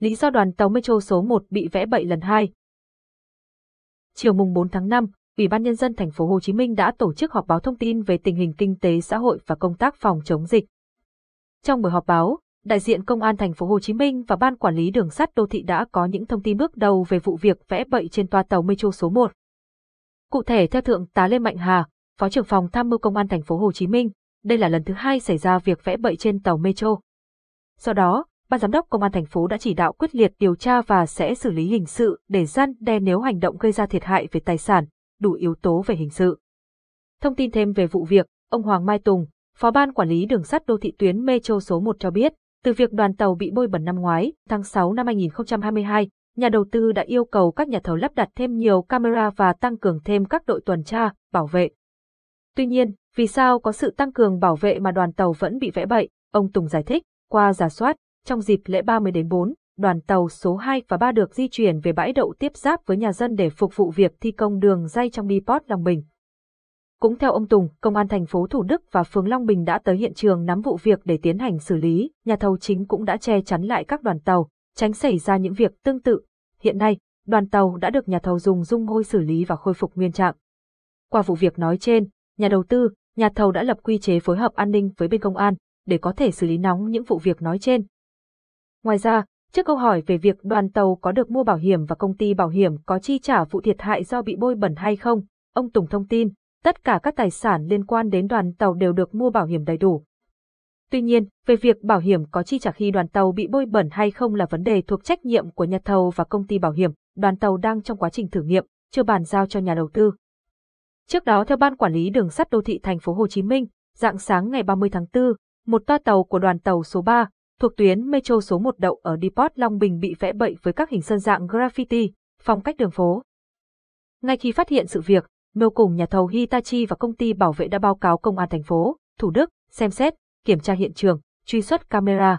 lý do đoàn tàu metro số 1 bị vẽ bậy lần hai. Chiều mùng 4 tháng 5, Ủy ban nhân dân thành phố Hồ Chí Minh đã tổ chức họp báo thông tin về tình hình kinh tế xã hội và công tác phòng chống dịch. Trong buổi họp báo, đại diện công an thành phố Hồ Chí Minh và ban quản lý đường sắt đô thị đã có những thông tin bước đầu về vụ việc vẽ bậy trên toa tàu metro số 1. Cụ thể theo thượng tá Lê Mạnh Hà, phó trưởng phòng tham mưu công an thành phố Hồ Chí Minh, đây là lần thứ hai xảy ra việc vẽ bậy trên tàu metro. Do đó, Ban giám đốc công an thành phố đã chỉ đạo quyết liệt điều tra và sẽ xử lý hình sự để gian đe nếu hành động gây ra thiệt hại về tài sản, đủ yếu tố về hình sự. Thông tin thêm về vụ việc, ông Hoàng Mai Tùng, Phó ban quản lý đường sắt đô thị tuyến Metro số 1 cho biết, từ việc đoàn tàu bị bôi bẩn năm ngoái, tháng 6 năm 2022, nhà đầu tư đã yêu cầu các nhà thầu lắp đặt thêm nhiều camera và tăng cường thêm các đội tuần tra, bảo vệ. Tuy nhiên, vì sao có sự tăng cường bảo vệ mà đoàn tàu vẫn bị vẽ bậy, ông Tùng giải thích, qua giả soát, trong dịp lễ 30 đến 4, đoàn tàu số 2 và 3 được di chuyển về bãi đậu tiếp giáp với nhà dân để phục vụ việc thi công đường dây trong Biport Long Bình. Cũng theo ông Tùng, Công an thành phố Thủ Đức và phường Long Bình đã tới hiện trường nắm vụ việc để tiến hành xử lý, nhà thầu chính cũng đã che chắn lại các đoàn tàu, tránh xảy ra những việc tương tự. Hiện nay, đoàn tàu đã được nhà thầu dùng dung môi xử lý và khôi phục nguyên trạng. Qua vụ việc nói trên, nhà đầu tư, nhà thầu đã lập quy chế phối hợp an ninh với bên công an để có thể xử lý nóng những vụ việc nói trên, Ngoài ra, trước câu hỏi về việc đoàn tàu có được mua bảo hiểm và công ty bảo hiểm có chi trả vụ thiệt hại do bị bôi bẩn hay không, ông Tùng thông tin, tất cả các tài sản liên quan đến đoàn tàu đều được mua bảo hiểm đầy đủ. Tuy nhiên, về việc bảo hiểm có chi trả khi đoàn tàu bị bôi bẩn hay không là vấn đề thuộc trách nhiệm của nhà thầu và công ty bảo hiểm, đoàn tàu đang trong quá trình thử nghiệm, chưa bàn giao cho nhà đầu tư. Trước đó theo ban quản lý đường sắt đô thị thành phố Hồ Chí Minh, dạng sáng ngày 30 tháng 4, một toa tàu của đoàn tàu số 3, thuộc tuyến metro số 1 đậu ở Depot Long Bình bị vẽ bậy với các hình sơn dạng graffiti, phong cách đường phố. Ngay khi phát hiện sự việc, Miêu cùng nhà thầu Hitachi và công ty bảo vệ đã báo cáo công an thành phố, Thủ Đức, xem xét, kiểm tra hiện trường, truy xuất camera.